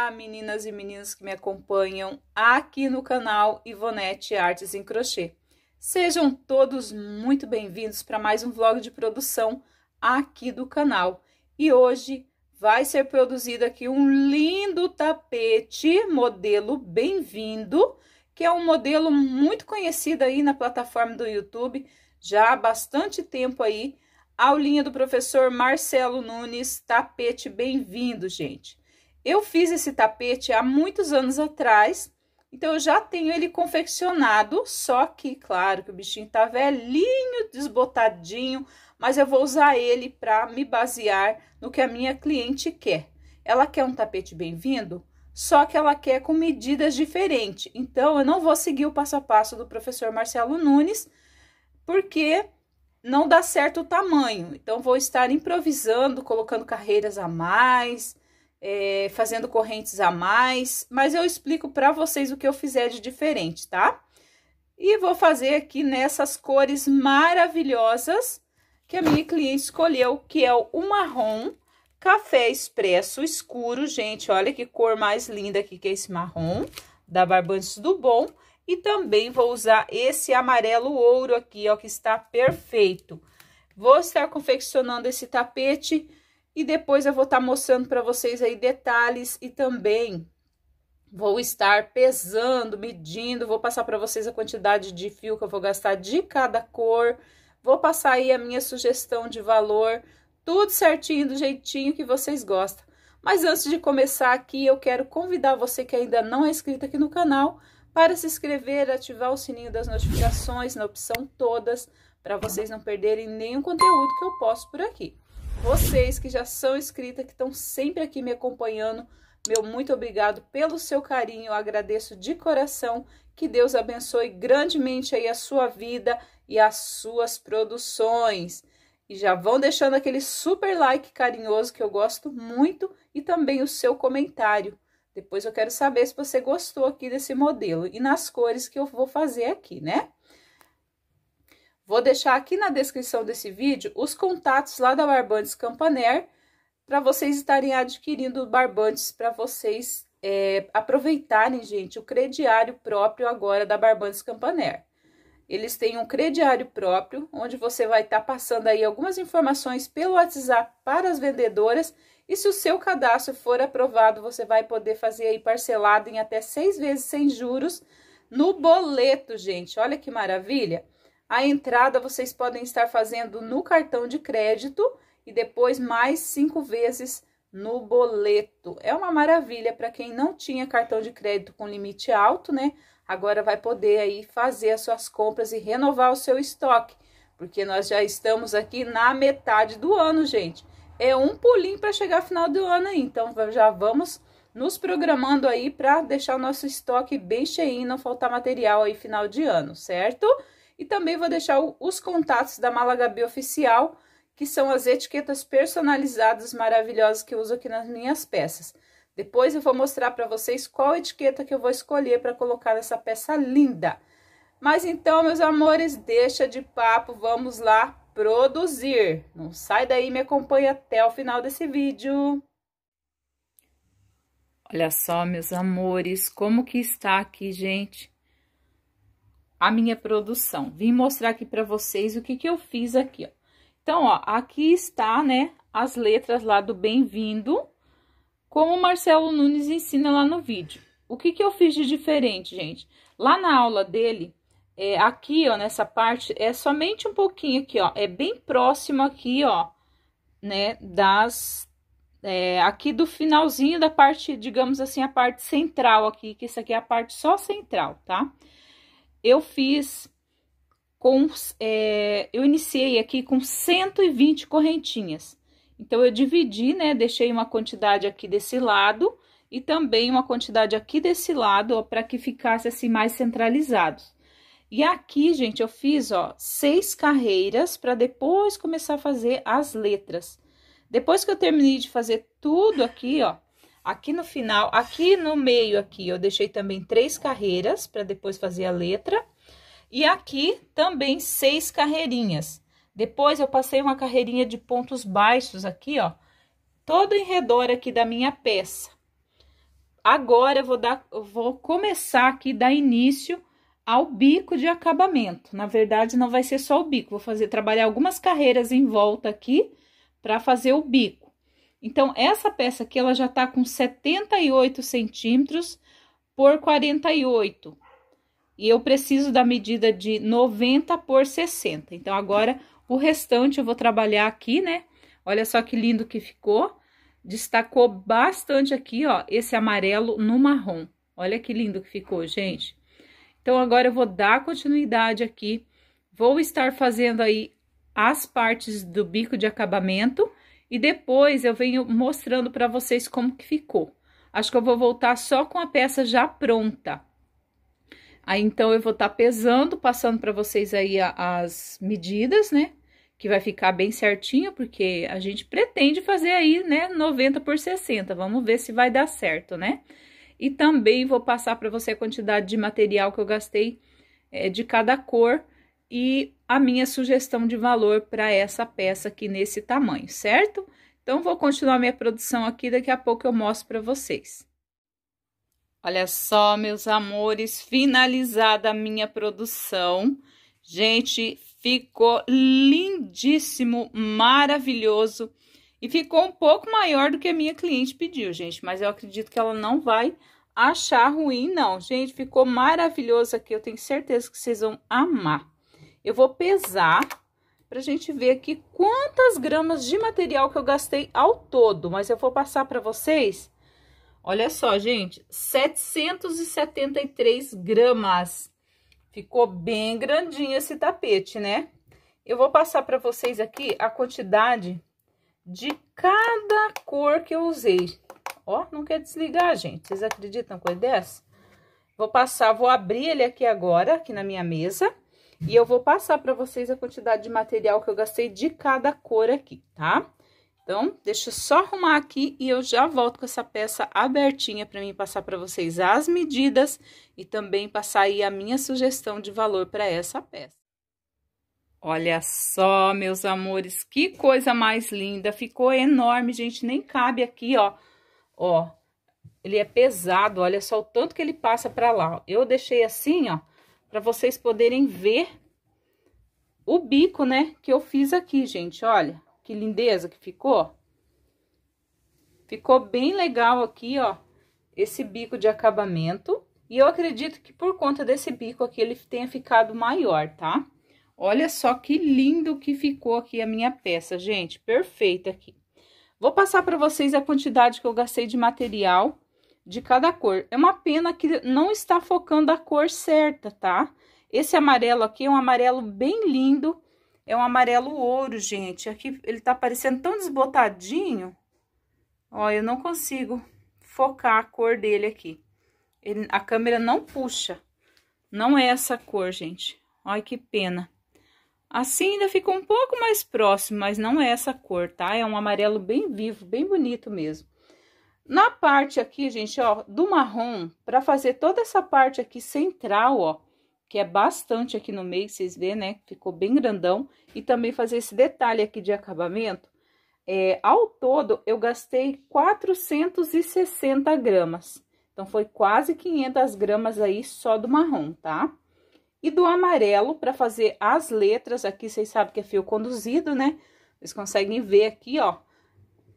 Olá, meninas e meninos que me acompanham aqui no canal Ivonete Artes em Crochê. Sejam todos muito bem-vindos para mais um vlog de produção aqui do canal. E hoje vai ser produzido aqui um lindo tapete modelo Bem-vindo, que é um modelo muito conhecido aí na plataforma do YouTube já há bastante tempo aí. Aulinha do professor Marcelo Nunes, tapete bem-vindo, gente. Eu fiz esse tapete há muitos anos atrás, então eu já tenho ele confeccionado, só que, claro, que o bichinho tá velhinho, desbotadinho, mas eu vou usar ele para me basear no que a minha cliente quer. Ela quer um tapete bem-vindo, só que ela quer com medidas diferentes. Então, eu não vou seguir o passo a passo do professor Marcelo Nunes, porque não dá certo o tamanho. Então, vou estar improvisando, colocando carreiras a mais, é, fazendo correntes a mais, mas eu explico para vocês o que eu fizer de diferente, tá? E vou fazer aqui nessas cores maravilhosas que a minha cliente escolheu, que é o marrom café expresso escuro, gente. Olha que cor mais linda aqui que é esse marrom da Barbantes do Bom. E também vou usar esse amarelo ouro aqui, ó, que está perfeito. Vou estar confeccionando esse tapete e depois eu vou estar tá mostrando para vocês aí detalhes e também vou estar pesando, medindo, vou passar para vocês a quantidade de fio que eu vou gastar de cada cor, vou passar aí a minha sugestão de valor, tudo certinho, do jeitinho que vocês gostam. Mas antes de começar aqui, eu quero convidar você que ainda não é inscrito aqui no canal para se inscrever, ativar o sininho das notificações na opção todas, para vocês não perderem nenhum conteúdo que eu posto por aqui vocês que já são inscritas, que estão sempre aqui me acompanhando. Meu muito obrigado pelo seu carinho, eu agradeço de coração. Que Deus abençoe grandemente aí a sua vida e as suas produções. E já vão deixando aquele super like carinhoso que eu gosto muito e também o seu comentário. Depois eu quero saber se você gostou aqui desse modelo e nas cores que eu vou fazer aqui, né? Vou deixar aqui na descrição desse vídeo os contatos lá da Barbantes Campaner, para vocês estarem adquirindo barbantes, para vocês é, aproveitarem, gente, o crediário próprio agora da Barbantes Campaner. Eles têm um crediário próprio, onde você vai estar tá passando aí algumas informações pelo WhatsApp para as vendedoras. E se o seu cadastro for aprovado, você vai poder fazer aí parcelado em até seis vezes sem juros no boleto, gente. Olha que maravilha! A entrada vocês podem estar fazendo no cartão de crédito e depois mais cinco vezes no boleto. É uma maravilha para quem não tinha cartão de crédito com limite alto, né? Agora vai poder aí fazer as suas compras e renovar o seu estoque, porque nós já estamos aqui na metade do ano, gente. É um pulinho para chegar final do ano aí, então já vamos nos programando aí para deixar o nosso estoque bem cheinho, não faltar material aí final de ano, certo? Certo? E também vou deixar os contatos da Malagabi Oficial, que são as etiquetas personalizadas maravilhosas que eu uso aqui nas minhas peças. Depois eu vou mostrar para vocês qual etiqueta que eu vou escolher para colocar nessa peça linda. Mas então, meus amores, deixa de papo, vamos lá produzir. Não sai daí, me acompanha até o final desse vídeo. Olha só, meus amores, como que está aqui, gente? a minha produção. Vim mostrar aqui para vocês o que, que eu fiz aqui, ó. Então, ó, aqui está, né, as letras lá do bem-vindo, como o Marcelo Nunes ensina lá no vídeo. O que, que eu fiz de diferente, gente? Lá na aula dele, é, aqui, ó, nessa parte, é somente um pouquinho aqui, ó, é bem próximo aqui, ó, né, das... É, aqui do finalzinho da parte, digamos assim, a parte central aqui, que isso aqui é a parte só central, tá? Tá? eu fiz com. É, eu iniciei aqui com 120 correntinhas. Então, eu dividi, né? Deixei uma quantidade aqui desse lado e também uma quantidade aqui desse lado, para que ficasse assim mais centralizado. E aqui, gente, eu fiz, ó, seis carreiras para depois começar a fazer as letras. Depois que eu terminei de fazer tudo aqui, ó, Aqui no final, aqui no meio aqui, eu deixei também três carreiras para depois fazer a letra. E aqui também seis carreirinhas. Depois eu passei uma carreirinha de pontos baixos aqui, ó, todo em redor aqui da minha peça. Agora eu vou dar eu vou começar aqui dar início ao bico de acabamento. Na verdade, não vai ser só o bico, vou fazer trabalhar algumas carreiras em volta aqui para fazer o bico. Então, essa peça aqui, ela já tá com 78 centímetros por 48. E eu preciso da medida de 90 por 60. Então, agora, o restante eu vou trabalhar aqui, né? Olha só que lindo que ficou. Destacou bastante aqui, ó, esse amarelo no marrom. Olha que lindo que ficou, gente. Então, agora eu vou dar continuidade aqui. Vou estar fazendo aí as partes do bico de acabamento e depois eu venho mostrando para vocês como que ficou. Acho que eu vou voltar só com a peça já pronta. Aí, então, eu vou estar tá pesando, passando para vocês aí as medidas, né? Que vai ficar bem certinho, porque a gente pretende fazer aí, né, 90 por 60. Vamos ver se vai dar certo, né? E também vou passar para você a quantidade de material que eu gastei é, de cada cor e a minha sugestão de valor para essa peça aqui nesse tamanho, certo? Então, vou continuar minha produção aqui, daqui a pouco eu mostro para vocês. Olha só, meus amores, finalizada a minha produção. Gente, ficou lindíssimo, maravilhoso. E ficou um pouco maior do que a minha cliente pediu, gente. Mas eu acredito que ela não vai achar ruim, não. Gente, ficou maravilhoso aqui. Eu tenho certeza que vocês vão amar. Eu vou pesar pra gente ver aqui quantas gramas de material que eu gastei ao todo, mas eu vou passar para vocês. Olha só, gente, 773 gramas. Ficou bem grandinho esse tapete, né? Eu vou passar para vocês aqui a quantidade de cada cor que eu usei. Ó, não quer desligar, gente. Vocês acreditam com dessa? Vou passar, vou abrir ele aqui agora, aqui na minha mesa. E eu vou passar para vocês a quantidade de material que eu gastei de cada cor aqui, tá? Então, deixa eu só arrumar aqui e eu já volto com essa peça abertinha para mim passar para vocês as medidas e também passar aí a minha sugestão de valor para essa peça. Olha só, meus amores, que coisa mais linda. Ficou enorme, gente, nem cabe aqui, ó. Ó, ele é pesado, olha só o tanto que ele passa para lá. Eu deixei assim, ó, para vocês poderem ver o bico, né, que eu fiz aqui, gente, olha, que lindeza que ficou. Ficou bem legal aqui, ó, esse bico de acabamento. E eu acredito que por conta desse bico aqui, ele tenha ficado maior, tá? Olha só que lindo que ficou aqui a minha peça, gente, perfeita aqui. Vou passar para vocês a quantidade que eu gastei de material de cada cor. É uma pena que não está focando a cor certa, tá? Esse amarelo aqui é um amarelo bem lindo, é um amarelo ouro, gente. Aqui ele tá parecendo tão desbotadinho. Ó, eu não consigo focar a cor dele aqui. Ele, a câmera não puxa. Não é essa cor, gente. Olha que pena. Assim ainda fica um pouco mais próximo, mas não é essa cor, tá? É um amarelo bem vivo, bem bonito mesmo. Na parte aqui, gente, ó, do marrom, para fazer toda essa parte aqui central, ó, que é bastante aqui no meio, vocês vê, né? Ficou bem grandão. E também fazer esse detalhe aqui de acabamento. É, ao todo, eu gastei 460 gramas. Então, foi quase 500 gramas aí só do marrom, tá? E do amarelo, para fazer as letras aqui, vocês sabem que é fio conduzido, né? Vocês conseguem ver aqui, ó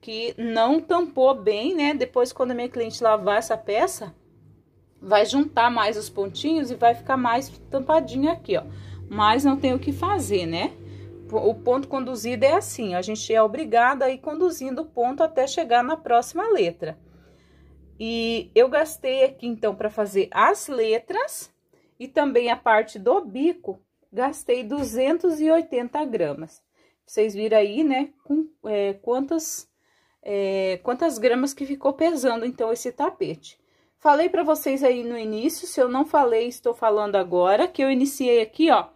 que não tampou bem, né? Depois, quando a minha cliente lavar essa peça, vai juntar mais os pontinhos e vai ficar mais tampadinho aqui, ó. Mas não tem o que fazer, né? O ponto conduzido é assim, a gente é obrigada a ir conduzindo o ponto até chegar na próxima letra. E eu gastei aqui, então, para fazer as letras e também a parte do bico, gastei 280 gramas. Vocês viram aí, né, com é, quantas é, quantas gramas que ficou pesando, então, esse tapete. Falei para vocês aí no início, se eu não falei, estou falando agora, que eu iniciei aqui, ó,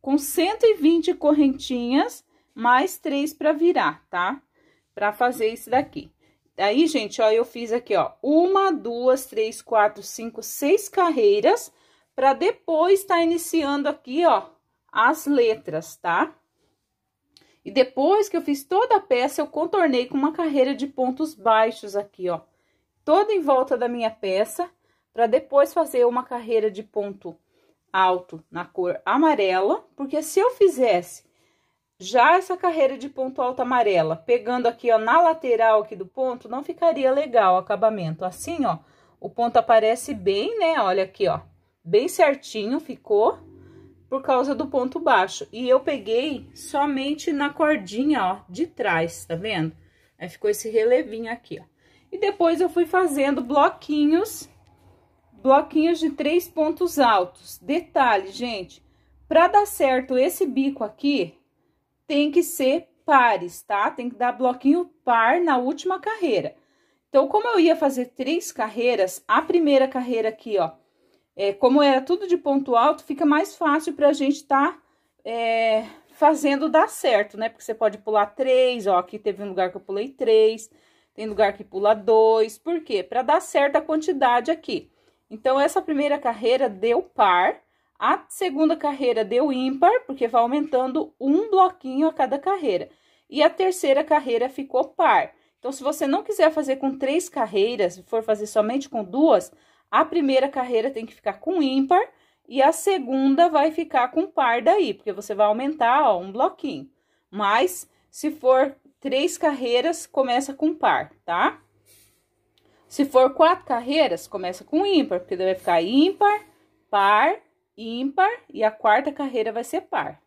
com 120 correntinhas, mais três para virar, tá? Para fazer isso daqui. Aí, gente, ó, eu fiz aqui, ó, uma, duas, três, quatro, cinco, seis carreiras, para depois tá iniciando aqui, ó, as letras, tá? E depois que eu fiz toda a peça, eu contornei com uma carreira de pontos baixos aqui, ó. Toda em volta da minha peça, para depois fazer uma carreira de ponto alto na cor amarela. Porque se eu fizesse já essa carreira de ponto alto amarela, pegando aqui, ó, na lateral aqui do ponto, não ficaria legal o acabamento. Assim, ó, o ponto aparece bem, né? Olha aqui, ó, bem certinho ficou por causa do ponto baixo. E eu peguei somente na cordinha, ó, de trás, tá vendo? Aí ficou esse relevinho aqui, ó. E depois eu fui fazendo bloquinhos, bloquinhos de três pontos altos. Detalhe, gente, para dar certo esse bico aqui, tem que ser pares, tá? Tem que dar bloquinho par na última carreira. Então, como eu ia fazer três carreiras, a primeira carreira aqui, ó, é, como era tudo de ponto alto, fica mais fácil para a gente estar tá, é, fazendo dar certo, né? Porque você pode pular três, ó, aqui teve um lugar que eu pulei três, tem lugar que pula dois, por quê? Para dar certo a quantidade aqui. Então, essa primeira carreira deu par, a segunda carreira deu ímpar, porque vai aumentando um bloquinho a cada carreira. E a terceira carreira ficou par. Então, se você não quiser fazer com três carreiras, for fazer somente com duas, a primeira carreira tem que ficar com ímpar e a segunda vai ficar com par daí, porque você vai aumentar ó, um bloquinho. Mas se for três carreiras, começa com par, tá? Se for quatro carreiras, começa com ímpar, porque vai ficar ímpar, par, ímpar e a quarta carreira vai ser par.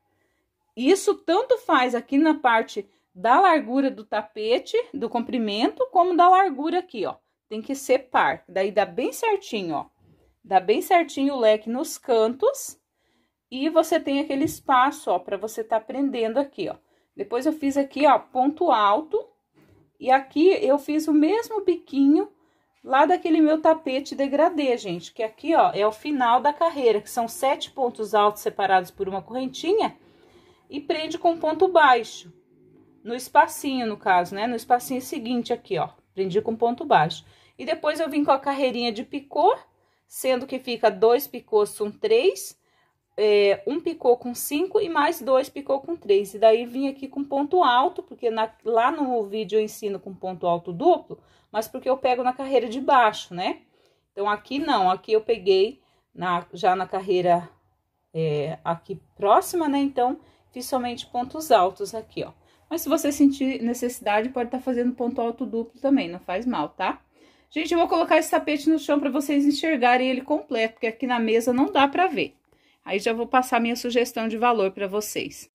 Isso tanto faz aqui na parte da largura do tapete, do comprimento, como da largura aqui, ó tem que ser par. Daí dá bem certinho, ó. Dá bem certinho o leque nos cantos e você tem aquele espaço, ó, para você tá prendendo aqui, ó. Depois eu fiz aqui, ó, ponto alto e aqui eu fiz o mesmo biquinho lá daquele meu tapete degradê, gente, que aqui, ó, é o final da carreira, que são sete pontos altos separados por uma correntinha e prende com ponto baixo, no espacinho, no caso, né, no espacinho seguinte aqui, ó, prendi com ponto baixo. E depois eu vim com a carreirinha de picô, sendo que fica dois picôs com três, é, um picô com cinco e mais dois picô com três. E daí vim aqui com ponto alto, porque na, lá no vídeo eu ensino com ponto alto duplo, mas porque eu pego na carreira de baixo, né? Então, aqui não, aqui eu peguei na, já na carreira é, aqui próxima, né? Então, fiz somente pontos altos aqui, ó. Mas se você sentir necessidade, pode estar tá fazendo ponto alto duplo também, não faz mal, tá? Gente, eu vou colocar esse tapete no chão para vocês enxergarem ele completo, porque aqui na mesa não dá para ver. Aí já vou passar minha sugestão de valor para vocês.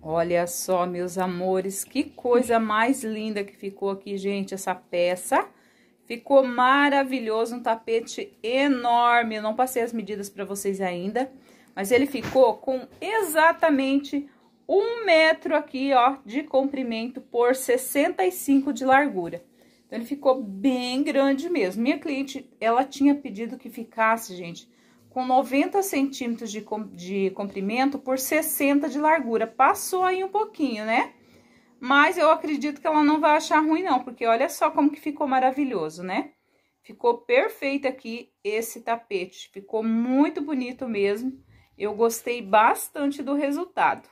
Olha só, meus amores, que coisa mais linda que ficou aqui, gente, essa peça. Ficou maravilhoso, um tapete enorme. Eu não passei as medidas para vocês ainda, mas ele ficou com exatamente um metro aqui, ó, de comprimento por 65 de largura. Então, ele ficou bem grande mesmo. Minha cliente, ela tinha pedido que ficasse, gente, com 90 centímetros de, com, de comprimento por 60 de largura. Passou aí um pouquinho, né? Mas eu acredito que ela não vai achar ruim, não, porque olha só como que ficou maravilhoso, né? Ficou perfeito aqui esse tapete, ficou muito bonito mesmo. Eu gostei bastante do resultado.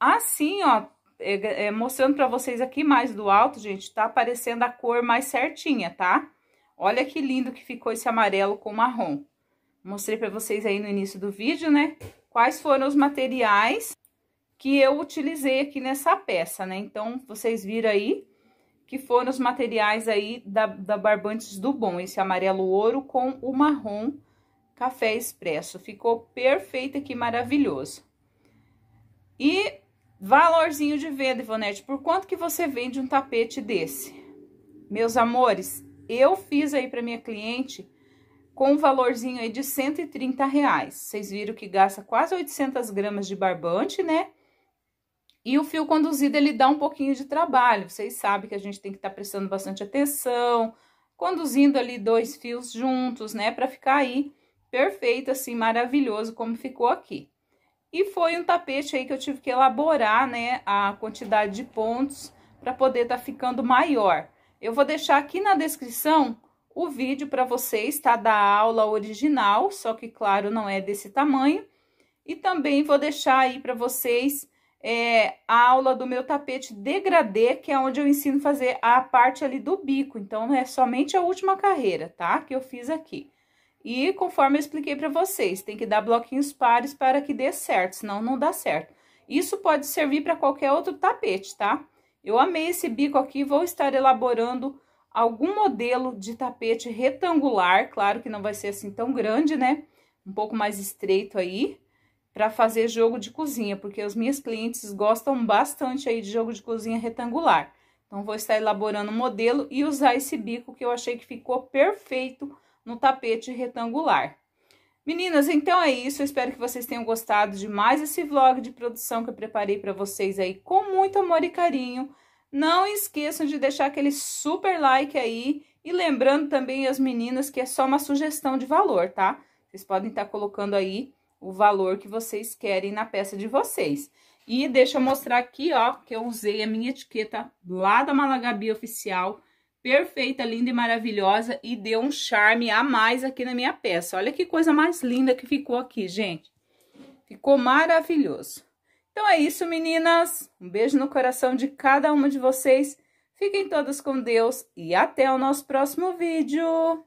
Assim, ó, é, é, mostrando para vocês aqui mais do alto, gente, tá aparecendo a cor mais certinha, tá? Olha que lindo que ficou esse amarelo com marrom. Mostrei para vocês aí no início do vídeo, né? Quais foram os materiais que eu utilizei aqui nessa peça, né? Então, vocês viram aí que foram os materiais aí da, da Barbantes do Bom, esse amarelo ouro com o marrom café expresso. Ficou perfeito aqui, maravilhoso. E Valorzinho de venda, Ivonete, por quanto que você vende um tapete desse? Meus amores, eu fiz aí para minha cliente com um valorzinho aí de 130 reais. Vocês viram que gasta quase 800 gramas de barbante, né? E o fio conduzido, ele dá um pouquinho de trabalho. Vocês sabem que a gente tem que estar tá prestando bastante atenção, conduzindo ali dois fios juntos, né? Para ficar aí perfeito, assim, maravilhoso, como ficou aqui. E foi um tapete aí que eu tive que elaborar, né, a quantidade de pontos para poder estar tá ficando maior. Eu vou deixar aqui na descrição o vídeo para vocês, tá, da aula original, só que, claro, não é desse tamanho. E também vou deixar aí para vocês é, a aula do meu tapete degradê, que é onde eu ensino fazer a parte ali do bico. Então, é somente a última carreira, tá, que eu fiz aqui. E conforme eu expliquei para vocês, tem que dar bloquinhos pares para que dê certo, senão não dá certo. Isso pode servir para qualquer outro tapete, tá? Eu amei esse bico aqui, vou estar elaborando algum modelo de tapete retangular, claro que não vai ser assim tão grande, né? Um pouco mais estreito aí, para fazer jogo de cozinha, porque as minhas clientes gostam bastante aí de jogo de cozinha retangular. Então, vou estar elaborando um modelo e usar esse bico que eu achei que ficou perfeito no tapete retangular. Meninas, então é isso. Eu espero que vocês tenham gostado de mais esse vlog de produção que eu preparei para vocês aí com muito amor e carinho. Não esqueçam de deixar aquele super like aí e lembrando também as meninas que é só uma sugestão de valor, tá? Vocês podem estar tá colocando aí o valor que vocês querem na peça de vocês. E deixa eu mostrar aqui, ó, que eu usei a minha etiqueta lá da Malagabi Oficial, perfeita, linda e maravilhosa e deu um charme a mais aqui na minha peça. Olha que coisa mais linda que ficou aqui, gente. Ficou maravilhoso. Então é isso, meninas. Um beijo no coração de cada uma de vocês. Fiquem todas com Deus e até o nosso próximo vídeo.